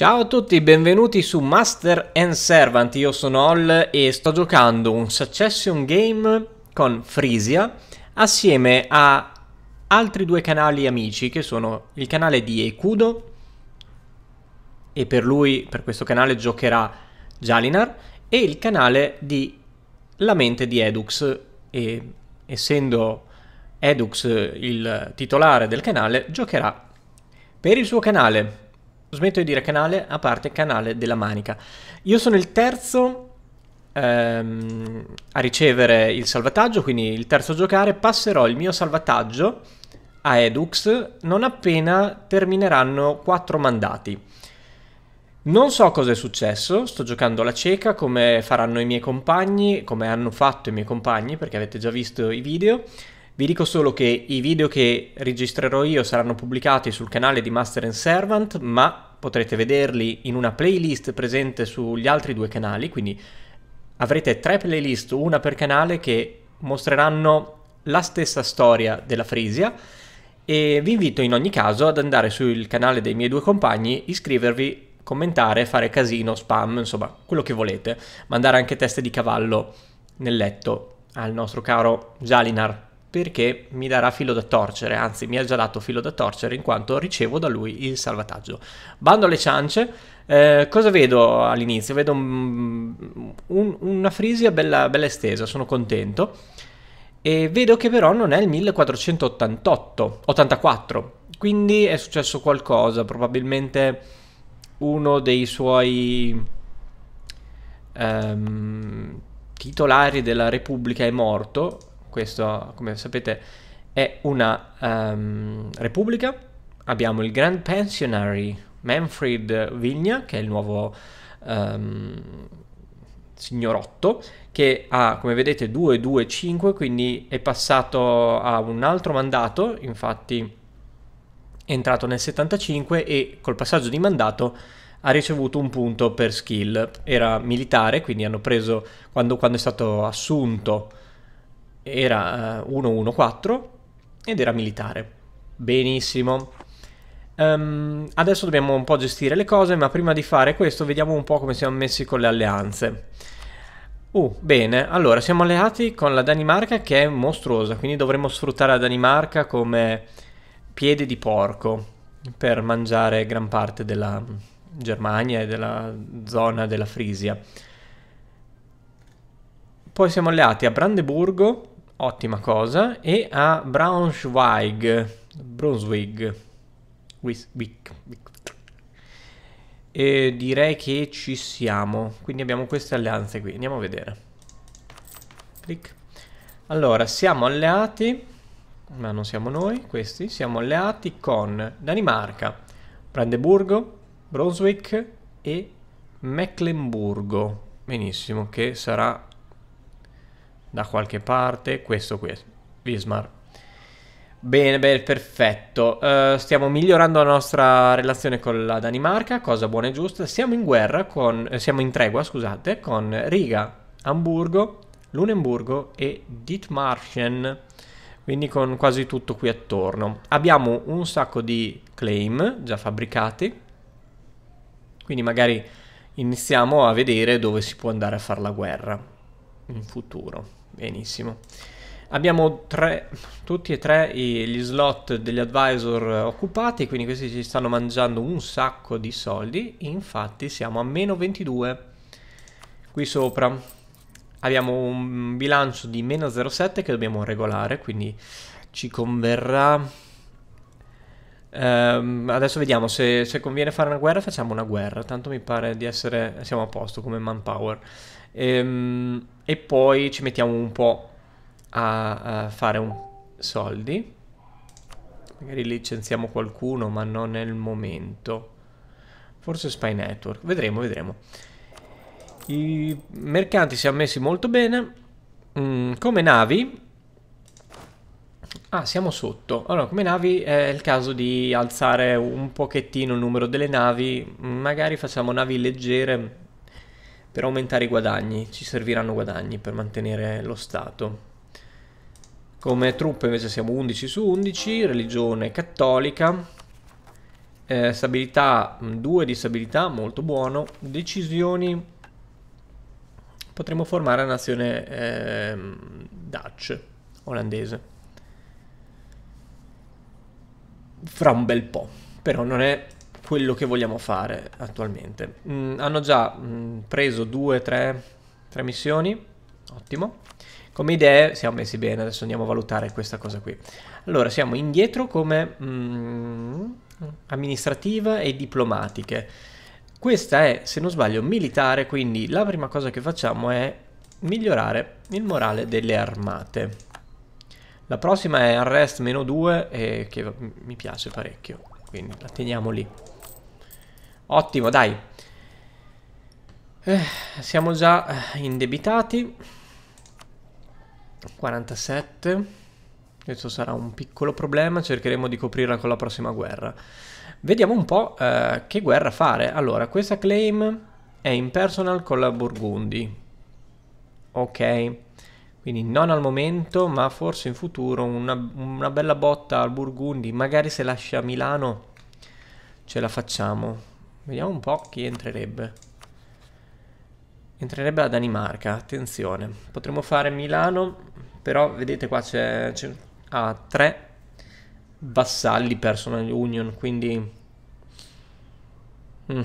Ciao a tutti, benvenuti su Master and Servant, io sono Ol e sto giocando un Succession Game con Frisia assieme a altri due canali amici che sono il canale di Ekudo e per lui, per questo canale giocherà Jalinar e il canale di La Mente di Edux e essendo Edux il titolare del canale giocherà per il suo canale Smetto di dire canale, a parte canale della Manica. Io sono il terzo ehm, a ricevere il salvataggio, quindi il terzo a giocare. Passerò il mio salvataggio a Edux non appena termineranno quattro mandati. Non so cosa è successo, sto giocando alla cieca come faranno i miei compagni, come hanno fatto i miei compagni perché avete già visto i video. Vi dico solo che i video che registrerò io saranno pubblicati sul canale di Master and Servant, ma potrete vederli in una playlist presente sugli altri due canali, quindi avrete tre playlist, una per canale, che mostreranno la stessa storia della Frisia e vi invito in ogni caso ad andare sul canale dei miei due compagni, iscrivervi, commentare, fare casino, spam, insomma, quello che volete, mandare anche teste di cavallo nel letto al nostro caro Jalinar perché mi darà filo da torcere, anzi mi ha già dato filo da torcere in quanto ricevo da lui il salvataggio. Bando alle ciance, eh, cosa vedo all'inizio? Vedo un, un, una frisia bella, bella estesa, sono contento e vedo che però non è il 1488, 84, quindi è successo qualcosa, probabilmente uno dei suoi ehm, titolari della Repubblica è morto questo come sapete è una um, repubblica, abbiamo il Grand Pensionary Manfred Vigna che è il nuovo um, signorotto che ha come vedete 2-2-5 quindi è passato a un altro mandato infatti è entrato nel 75 e col passaggio di mandato ha ricevuto un punto per skill era militare quindi hanno preso quando, quando è stato assunto era 114 eh, ed era militare. Benissimo. Um, adesso dobbiamo un po' gestire le cose, ma prima di fare questo vediamo un po' come siamo messi con le alleanze. Uh, bene, allora siamo alleati con la Danimarca che è mostruosa, quindi dovremmo sfruttare la Danimarca come piede di porco per mangiare gran parte della Germania e della zona della Frisia. Poi siamo alleati a Brandeburgo, ottima cosa, e a Braunschweig, Brunswick, Wick, E direi che ci siamo, quindi abbiamo queste alleanze qui, andiamo a vedere. Clic. Allora, siamo alleati, ma non siamo noi, questi, siamo alleati con Danimarca, Brandeburgo, Brunswick e Mecklenburgo. Benissimo, che sarà da qualche parte, questo qui, Vismar. Bene, bene, perfetto. Uh, stiamo migliorando la nostra relazione con la Danimarca, cosa buona e giusta. Siamo in guerra con, eh, siamo in tregua, scusate, con Riga, Hamburgo, Lunenburgo e Dietmarschen, quindi con quasi tutto qui attorno. Abbiamo un sacco di claim già fabbricati, quindi magari iniziamo a vedere dove si può andare a fare la guerra in futuro. Benissimo. Abbiamo tre, tutti e tre gli slot degli advisor occupati, quindi questi ci stanno mangiando un sacco di soldi. Infatti siamo a meno 22 qui sopra. Abbiamo un bilancio di meno 0,7 che dobbiamo regolare, quindi ci converrà Um, adesso vediamo se, se, conviene fare una guerra, facciamo una guerra. Tanto mi pare di essere. Siamo a posto come manpower. Um, e poi ci mettiamo un po' a, a fare un soldi. Magari licenziamo qualcuno, ma non è il momento. Forse Spy Network. Vedremo, vedremo. I mercanti si sono messi molto bene. Mm, come navi, Ah, siamo sotto. Allora, come navi è il caso di alzare un pochettino il numero delle navi. Magari facciamo navi leggere per aumentare i guadagni. Ci serviranno guadagni per mantenere lo stato. Come truppe invece siamo 11 su 11, religione cattolica. Eh, stabilità 2 di stabilità, molto buono. Decisioni. Potremmo formare la nazione eh, Dutch, olandese fra un bel po', però non è quello che vogliamo fare attualmente. Mm, hanno già mm, preso due, tre, tre missioni, ottimo. Come idee siamo messi bene, adesso andiamo a valutare questa cosa qui. Allora, siamo indietro come mm, amministrativa e diplomatiche. Questa è, se non sbaglio, militare, quindi la prima cosa che facciamo è migliorare il morale delle armate. La prossima è Unrest meno 2 e che mi piace parecchio, quindi la teniamo lì. Ottimo, dai. Eh, siamo già eh, indebitati. 47. Questo sarà un piccolo problema, cercheremo di coprirla con la prossima guerra. Vediamo un po' eh, che guerra fare. Allora, questa claim è in personal con la Burgundi. Ok. Quindi non al momento, ma forse in futuro una, una bella botta al Burgundi, magari se lascia Milano ce la facciamo. Vediamo un po' chi entrerebbe. Entrerebbe la Danimarca, attenzione. Potremmo fare Milano, però vedete qua c'è... ha ah, tre vassalli personal union, quindi... Mm.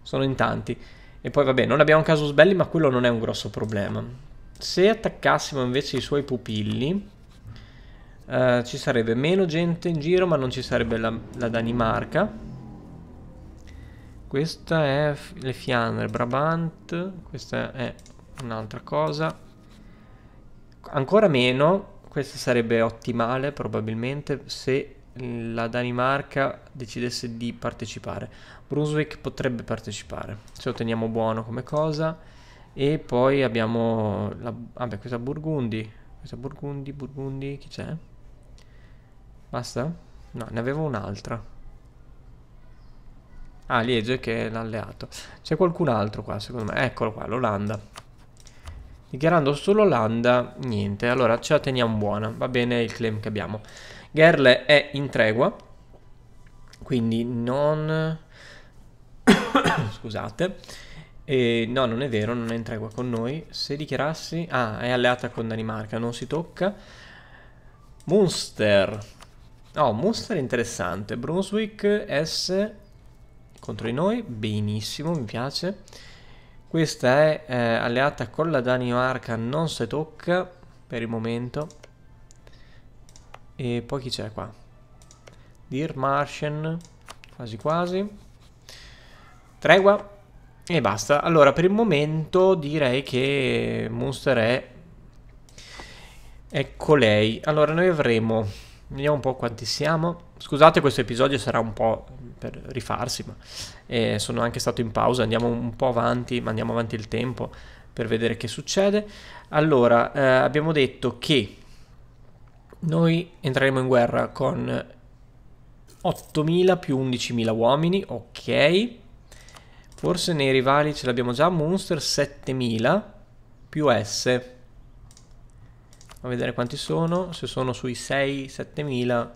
Sono in tanti. E poi vabbè, non abbiamo caso sbelli ma quello non è un grosso problema. Se attaccassimo invece i suoi pupilli, eh, ci sarebbe meno gente in giro, ma non ci sarebbe la, la Danimarca. Questa è le Fiandre, Brabant, questa è un'altra cosa. Ancora meno, questa sarebbe ottimale probabilmente se la Danimarca decidesse di partecipare. Brunswick potrebbe partecipare, se lo teniamo buono come cosa. E poi abbiamo la, vabbè, questa Burgundi. Questa Burgundi, Burgundi, chi c'è? Basta? No, ne avevo un'altra. Ah, Liege che è l'alleato. C'è qualcun altro qua, secondo me. Eccolo qua, l'Olanda. Dichiarando solo l'Olanda, niente. Allora, ce la teniamo buona. Va bene il claim che abbiamo. Gerle è in tregua. Quindi non... Scusate e no, non è vero, non è in tregua con noi. Se dichiarassi... Ah, è alleata con Danimarca, non si tocca. Munster. Oh, Munster è interessante. Brunswick S contro di noi, benissimo, mi piace. Questa è eh, alleata con la Danimarca, non si tocca per il momento. E poi chi c'è qua? Dear Martian, quasi quasi. Tregua, e basta. Allora, per il momento direi che Monster è... Ecco lei. Allora, noi avremo... Vediamo un po' quanti siamo. Scusate, questo episodio sarà un po' per rifarsi, ma eh, sono anche stato in pausa. Andiamo un po' avanti, ma andiamo avanti il tempo per vedere che succede. Allora, eh, abbiamo detto che noi entreremo in guerra con 8.000 più 11.000 uomini, ok. Forse nei rivali ce l'abbiamo già. Monster 7000 più S. A vedere quanti sono. Se sono sui 6-7000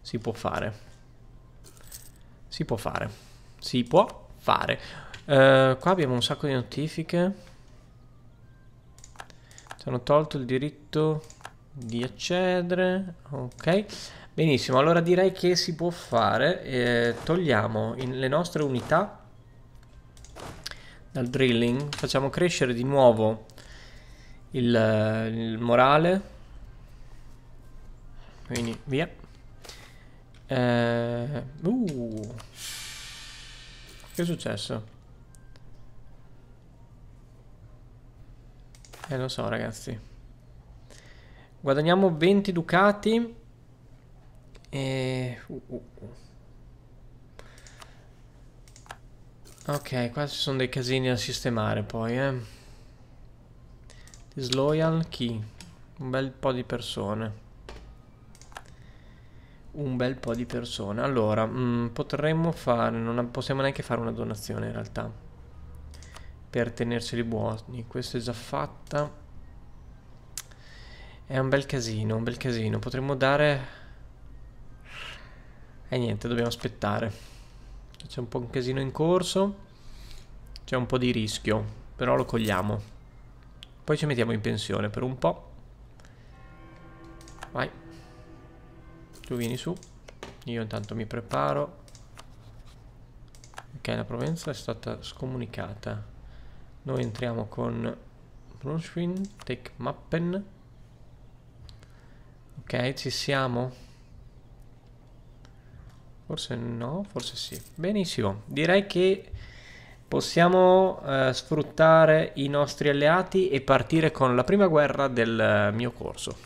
si può fare. Si può fare. Si può fare. Uh, qua abbiamo un sacco di notifiche. Ci hanno tolto il diritto di accedere. Ok. Benissimo, allora direi che si può fare. Eh, togliamo in, le nostre unità dal drilling, facciamo crescere di nuovo il, il morale. Quindi via. Eh, uh, che è successo? Eh lo so ragazzi. Guadagniamo 20 ducati e... Uh, uh, uh, Ok, qua ci sono dei casini da sistemare poi, eh. Disloyal chi? Un bel po' di persone. Un bel po' di persone. Allora, mh, mm, potremmo fare... Non possiamo neanche fare una donazione in realtà. Per tenerceli buoni. Questa è già fatta. È un bel casino, un bel casino. Potremmo dare... E niente, dobbiamo aspettare. C'è un po' un casino in corso. C'è un po' di rischio, però lo cogliamo. Poi ci mettiamo in pensione per un po'. Vai. Tu vieni su. Io intanto mi preparo. Ok, la Provenza è stata scomunicata. Noi entriamo con Brunschwin, Take Mappen. Ok, ci siamo. Forse no, forse sì. Benissimo, direi che possiamo eh, sfruttare i nostri alleati e partire con la prima guerra del eh, mio corso.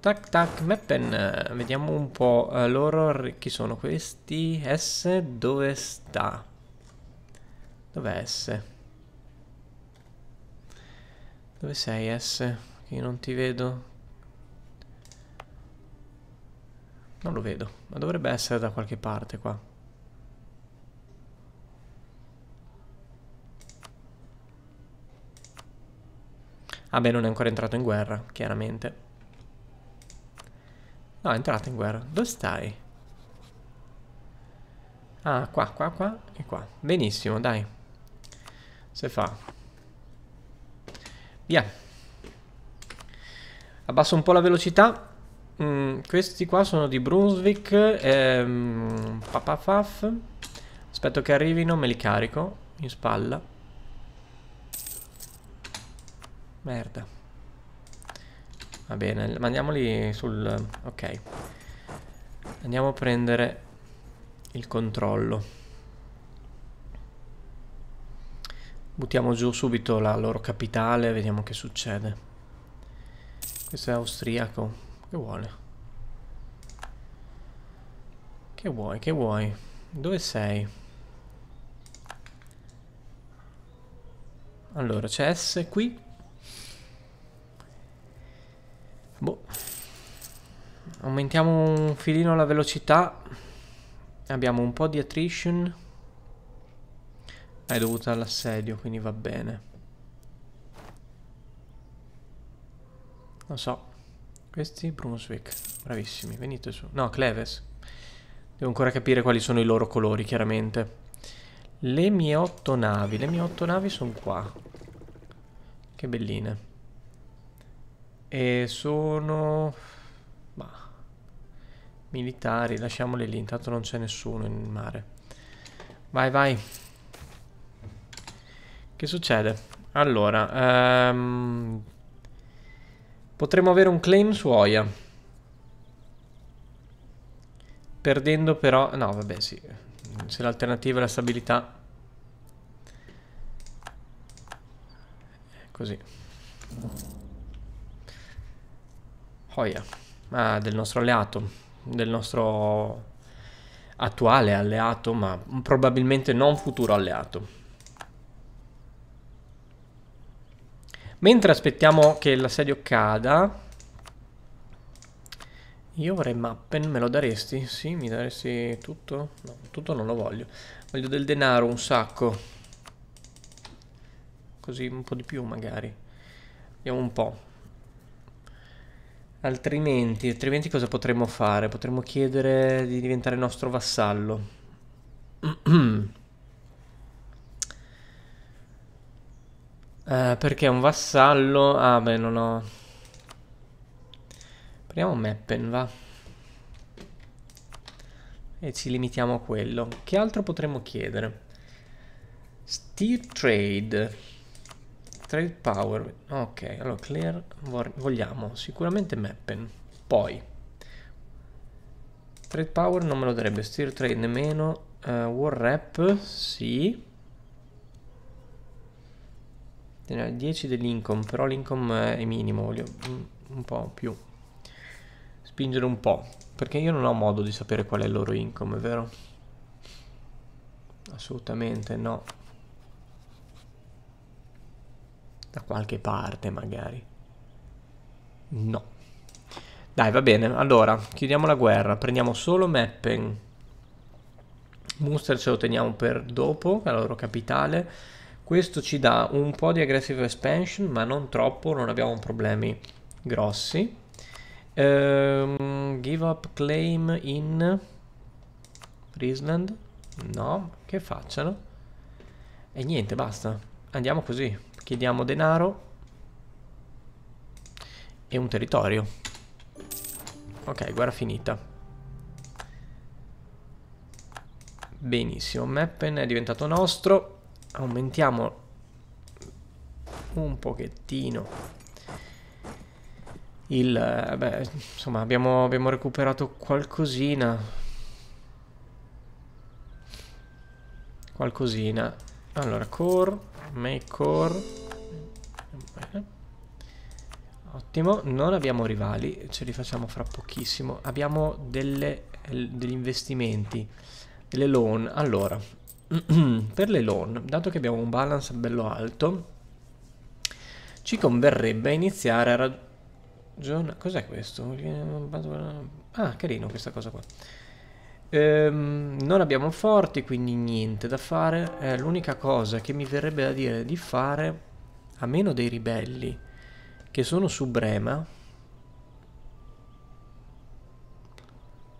Tac tac, Meppen, vediamo un po' eh, loro, chi sono questi? S, dove sta? Dov'è S? Dove sei S? Io non ti vedo. Non lo vedo, ma dovrebbe essere da qualche parte qua. Ah beh, non è ancora entrato in guerra, chiaramente. No, è entrato in guerra. Dove stai? Ah, qua, qua, qua e qua. Benissimo, dai. Se fa. Via. Abbasso un po' la velocità Mm, questi qua sono di Brunswick. Ehm, papafaf. Aspetto che arrivino, me li carico in spalla. Merda. Va bene, mandiamoli sul... Ok. Andiamo a prendere il controllo. Buttiamo giù subito la loro capitale, vediamo che succede. Questo è austriaco. Che vuole? Che vuoi? Che vuoi? Dove sei? Allora, c'è S qui. Boh. Aumentiamo un filino la velocità. Abbiamo un po' di attrition. È dovuta all'assedio, quindi va bene. Non so. Questi Brunswick, bravissimi, venite su. No, Cleves. Devo ancora capire quali sono i loro colori, chiaramente. Le mie otto navi, le mie otto navi sono qua. Che belline. E sono... Bah. Militari, lasciamole lì, intanto non c'è nessuno in mare. Vai, vai. Che succede? Allora, um, Potremmo avere un claim su Oya. Perdendo però... No, vabbè, sì. Se l'alternativa è la stabilità... Eh, così. Oya. Ah, del nostro alleato. Del nostro attuale alleato, ma probabilmente non futuro alleato. Mentre aspettiamo che l'assedio cada... Io vorrei mappen, me lo daresti? Sì, mi daresti tutto? No, tutto non lo voglio. Voglio del denaro, un sacco. Così un po' di più magari. Vediamo un po'. Altrimenti, altrimenti cosa potremmo fare? Potremmo chiedere di diventare nostro vassallo. Eh, perché un vassallo... Ah, beh, non ho... Prendiamo Meppen, va. E ci limitiamo a quello. Che altro potremmo chiedere? Steel Trade. Trade Power. Ok, allora Clear vogliamo sicuramente Meppen. Poi. Trade Power non me lo darebbe. Steel Trade nemmeno. Uh, eh, war Rap, sì. Tenere 10 dell'income, però l'income è minimo, voglio un, un po' più. Spingere un po', perché io non ho modo di sapere qual è il loro income, vero? Assolutamente no. Da qualche parte magari. No. Dai, va bene. Allora, chiudiamo la guerra. Prendiamo solo Meppen. Munster ce lo teniamo per dopo, la loro capitale. Questo ci dà un po' di aggressive expansion, ma non troppo, non abbiamo problemi grossi. Um, give up claim in Risland? No, che facciano? E niente, basta. Andiamo così. Chiediamo denaro e un territorio. Ok, guerra finita. Benissimo, Meppen è diventato nostro aumentiamo un pochettino il eh, beh, insomma abbiamo, abbiamo recuperato qualcosina qualcosina allora core make core ottimo non abbiamo rivali ce li facciamo fra pochissimo abbiamo delle, degli investimenti delle loan allora per le loan, dato che abbiamo un balance bello alto, ci converrebbe iniziare a ragionare... Cos'è questo? Ah, carino questa cosa qua. Ehm, non abbiamo forti, quindi niente da fare. Eh, L'unica cosa che mi verrebbe da dire di fare, a meno dei ribelli, che sono su Brema,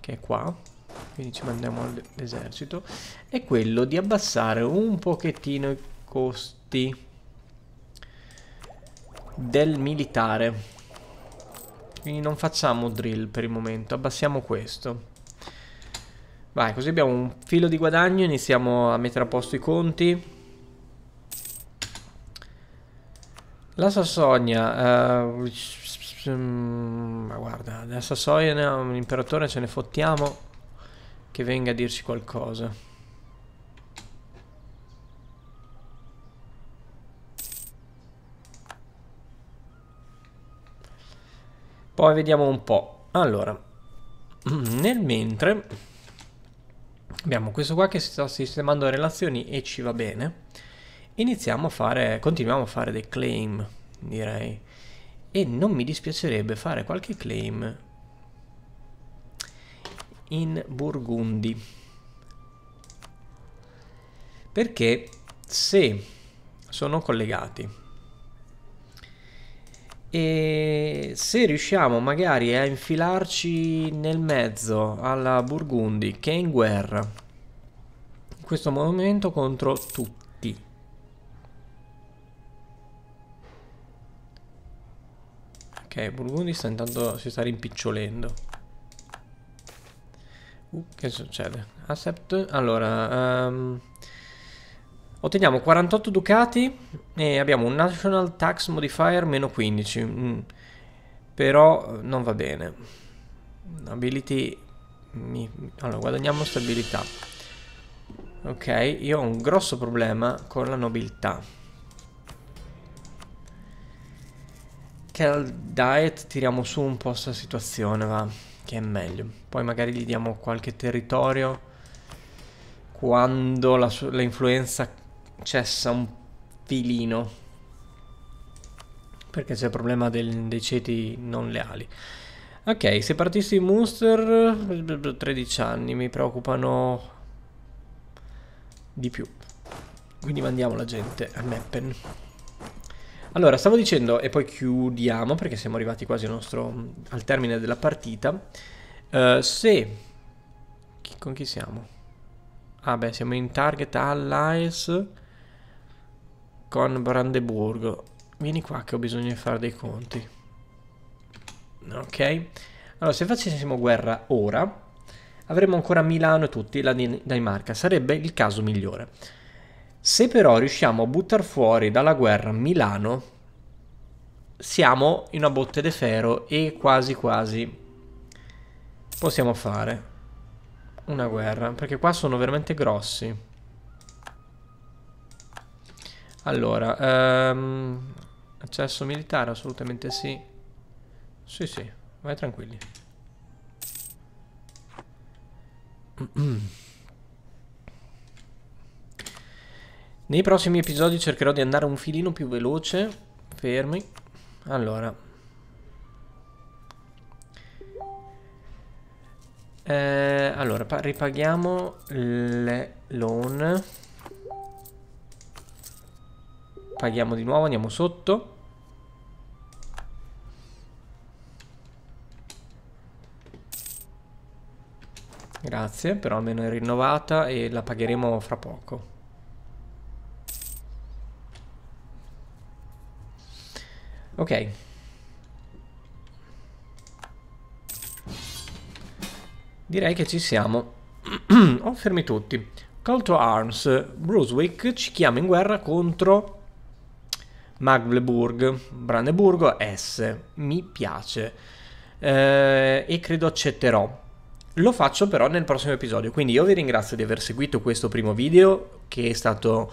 che è qua, quindi ci mandiamo all'esercito è quello di abbassare un pochettino i costi del militare. Quindi non facciamo drill per il momento, abbassiamo questo. Vai, così abbiamo un filo di guadagno, iniziamo a mettere a posto i conti. La Sassonia, uh, ma guarda, la Sassonia, un imperatore ce ne fottiamo che venga a dirci qualcosa. Poi vediamo un po'. Allora, nel mentre abbiamo questo qua che si sta sistemando relazioni e ci va bene. Iniziamo a fare, continuiamo a fare dei claim, direi. E non mi dispiacerebbe fare qualche claim in Burgundi. Perché se sono collegati e se riusciamo magari a infilarci nel mezzo alla Burgundi che è in guerra in questo momento contro tutti Ok, Burgundi sta intanto si sta rimpicciolendo. Uh, che succede? Accept. Allora, um, otteniamo 48 ducati e abbiamo un National Tax Modifier meno 15. Mm, però eh, non va bene. Ability... Mi, allora, guadagniamo stabilità. Ok, io ho un grosso problema con la nobiltà. Che al diet tiriamo su un po' questa situazione, va che è meglio. Poi magari gli diamo qualche territorio quando la, la influenza cessa un filino. Perché c'è il problema del, dei ceti non leali. Ok, se partissi in Munster, 13 anni, mi preoccupano di più. Quindi mandiamo la gente a Meppen. Allora, stavo dicendo, e poi chiudiamo perché siamo arrivati quasi al, nostro, al termine della partita. Uh, se... Chi, con chi siamo? Ah beh, siamo in target allies con Brandeburgo. Vieni qua che ho bisogno di fare dei conti. Ok. Allora, se facessimo guerra ora, avremmo ancora Milano e tutti la Danimarca. Sarebbe il caso migliore. Se però riusciamo a buttare fuori dalla guerra Milano, siamo in una botte de ferro e quasi quasi possiamo fare una guerra, perché qua sono veramente grossi. Allora, um, accesso militare assolutamente sì. Sì, sì, vai tranquilli. Nei prossimi episodi cercherò di andare un filino più veloce. Fermi. Allora. Eh, allora, ripaghiamo le loan. Paghiamo di nuovo, andiamo sotto. Grazie, però almeno è rinnovata e la pagheremo fra poco. Ok. Direi che ci siamo. oh, fermi tutti. Call to Arms. Brunswick ci chiama in guerra contro Magdeburg. Brandeburgo S. Mi piace. Eh, e credo accetterò. Lo faccio però nel prossimo episodio, quindi io vi ringrazio di aver seguito questo primo video che è stato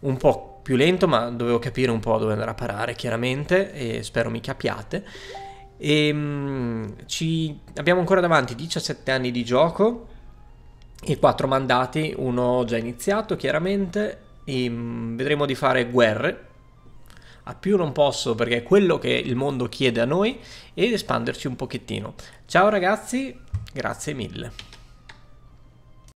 un po' più lento, ma dovevo capire un po' dove andare a parare, chiaramente, e spero mi capiate. E, ehm, mh, ci... abbiamo ancora davanti 17 anni di gioco e 4 mandati, uno già iniziato chiaramente, e, ehm, mh, vedremo di fare guerre, a più non posso perché è quello che il mondo chiede a noi, ed espanderci un pochettino. Ciao ragazzi, grazie mille.